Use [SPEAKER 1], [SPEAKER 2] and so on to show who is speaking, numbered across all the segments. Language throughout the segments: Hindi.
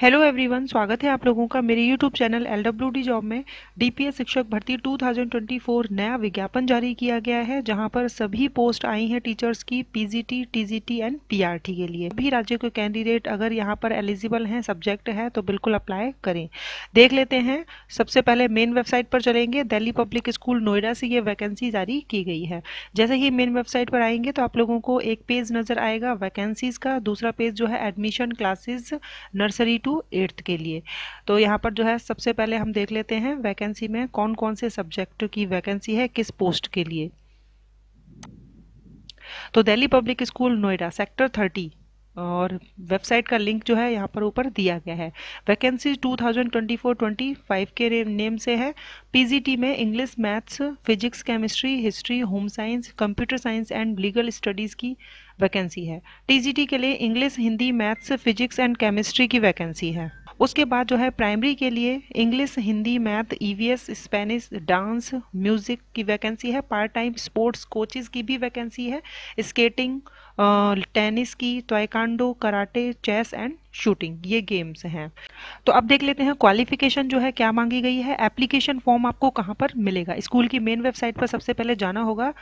[SPEAKER 1] हेलो एवरीवन स्वागत है आप लोगों का मेरे YouTube channel L W D job में डीपीएस शिक्षक भर्ती 2024 नया विज्ञापन जारी किया गया है जहां पर सभी पोस्ट आई हैं टीचर्स की पीजीटी टीजीटी एंड पीआरटी के लिए भी राज्य के कैंडिडेट अगर यहां पर एलिजिबल हैं सब्जेक्ट है तो बिल्कुल अप्लाई करें देख लेते हैं सबसे पहले मेन वेबसाइट पर चलेंगे दिल्ली पब्लिक स्कूल नोएडा से ये वैकेंसी जारी की गई है जैसे ही मेन वेबसाइट पर आएंगे तो आप लोगों को एक पेज नजर आएगा वैकेंसीज का दूसरा पेज जो है admission classes nursery to to eighth के लिए तो यहाँ पर जो है सबसे पहले हम देख लेते हैं वैकेंसी में कौन कौन से सब्जेक्ट की वैकेंसी है किस पोस्ट के लिए तो Delhi public school Noida sector thirty और वेबसाइट का लिंक जो है यहाँ पर ऊपर दिया गया है वैकेंसी 2024-25 के नेम से है पीजीटी में English maths physics chemistry history home science computer science and legal studies की वैकेंसी है टीजीटी के लिए English Hindi maths physics and chemistry की वैकेंसी है उसके बाद जो है प्राइमरी के लिए English Hindi math EVS Spanish dance music की वैकेंसी है पार्ट टाइम स्पोर्ट्स कोचेस की भी वैकेंसी है स्केटिंग टेनिस की taekwondo karate chess and shooting ये गेम्स हैं तो अब देख लेते हैं क्वालिफिकेशन जो है क्या मांगी गई है एप्लीकेशन फॉर्म आपको कहाँ पर मिलेगा स्कूल की मेन वेबसाइट पर सबसे पहले जाना होगा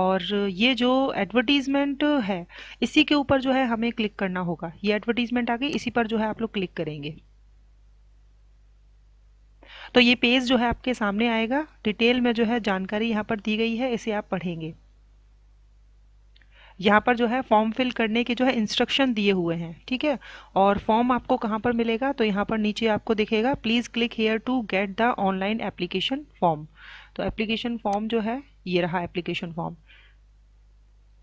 [SPEAKER 1] और ये जो एडवर्टीज़मेंट है इसी के ऊपर जो है हमें क्लिक करना होगा ये एडवर्टीज़मेंट आ गई इसी पर जो है आप लोग क्लिक करेंगे तो ये पेज जो है आपके सामने आएगा डिटेल में जो है जानकारी यहाँ पर दी गई है इसे आप पढ़ेंगे यहाँ पर जो है फॉर्म फिल करने के जो है इंस्ट्रक्शन दिए हुए हैं ठीक है और फॉर्म आपको कहाँ पर मिलेगा तो यहाँ पर नीचे आपको दिखेगा please click here to get the online application form तो एप्लीकेशन फॉर्म जो है ये रहा एप्लीकेशन फॉर्म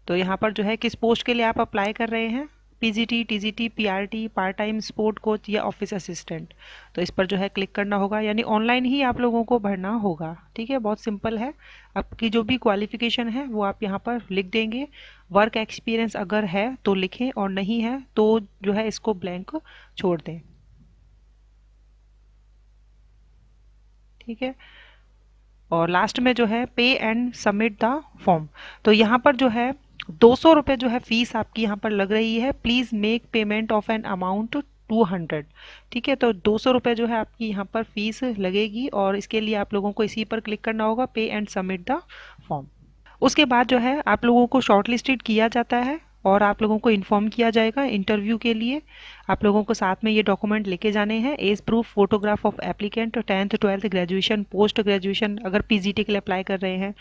[SPEAKER 1] तो यहाँ पर जो है किस पोस्ट के लिए आप अप्लाई कर रहे हैं PGT TGT PRT part time sport coach या ऑफिस असिस्टेंट तो इस पर जो है क्लिक करना होगा यानी ऑनलाइन ही आप लोगों को भरना होगा ठीक है बहुत सिंपल है आपकी जो भी क्वालिफिकेशन है वो आप यहाँ पर लिख देंगे वर्क एक्सपीरियंस अगर है तो लिखें और नहीं है तो जो है इसको ब्लैंक छोड़ दें ठीक है और लास्ट में जो है पे एंड सबमिट द फॉर्म तो यहाँ पर जो है दो सौ रुपये जो है फीस आपकी यहाँ पर लग रही है please make payment of an amount two hundred ठीक है तो दो सौ जो है आपकी यहाँ पर फीस लगेगी और इसके लिए आप लोगों को इसी पर क्लिक करना होगा पे एंड सबमिट द फॉर्म उसके बाद जो है आप लोगों को शॉर्टलिस्टेड किया जाता है और आप लोगों को इन्फॉर्म किया जाएगा इंटरव्यू के लिए आप लोगों को साथ में ये डॉक्यूमेंट लेके जाने हैं age proof photograph of applicant tenth twelfth graduation post graduation अगर पीजीटी के लिए अप्लाई कर रहे हैं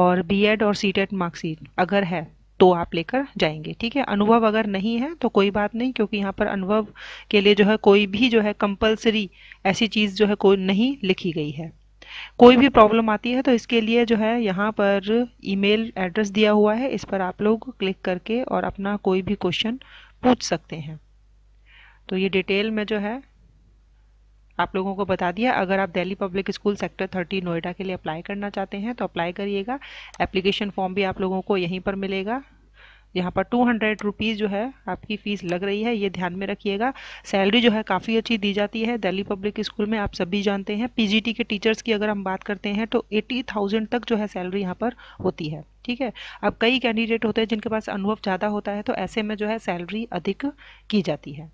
[SPEAKER 1] और बीएड और सीटेट मार्कशीट अगर है तो आप लेकर जाएंगे ठीक है अनुभव अगर नहीं है तो कोई बात नहीं क्योंकि यहाँ पर अनुभव के लिए जो है कोई भी जो है कंपल्सरी ऐसी चीज़ जो है कोई नहीं लिखी गई है कोई भी प्रॉब्लम आती है तो इसके लिए जो है यहाँ पर ईमेल एड्रेस दिया हुआ है इस पर आप लोग क्लिक करके और अपना कोई भी क्वेश्चन पूछ सकते हैं तो ये डिटेल में जो है आप लोगों को बता दिया अगर आप Delhi public school sector thirty Noida के लिए अप्लाई करना चाहते हैं तो अप्लाई करिएगा एप्लीकेशन फॉर्म भी आप लोगों को यहीं पर मिलेगा यहाँ पर टू हंड्रेड रुपीज़ जो है आपकी फ़ीस लग रही है ये ध्यान में रखिएगा सैलरी जो है काफ़ी अच्छी दी जाती है दिल्ली पब्लिक स्कूल में आप सभी जानते हैं पीजीटी के टीचर्स की अगर हम बात करते हैं तो एटी थाउजेंड तक जो है सैलरी यहाँ पर होती है ठीक है अब कई कैंडिडेट होते हैं जिनके पास अनुभव ज़्यादा होता है तो ऐसे में जो है सैलरी अधिक की जाती है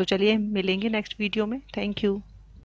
[SPEAKER 1] तो चलिए मिलेंगे नेक्स्ट वीडियो में थैंक यू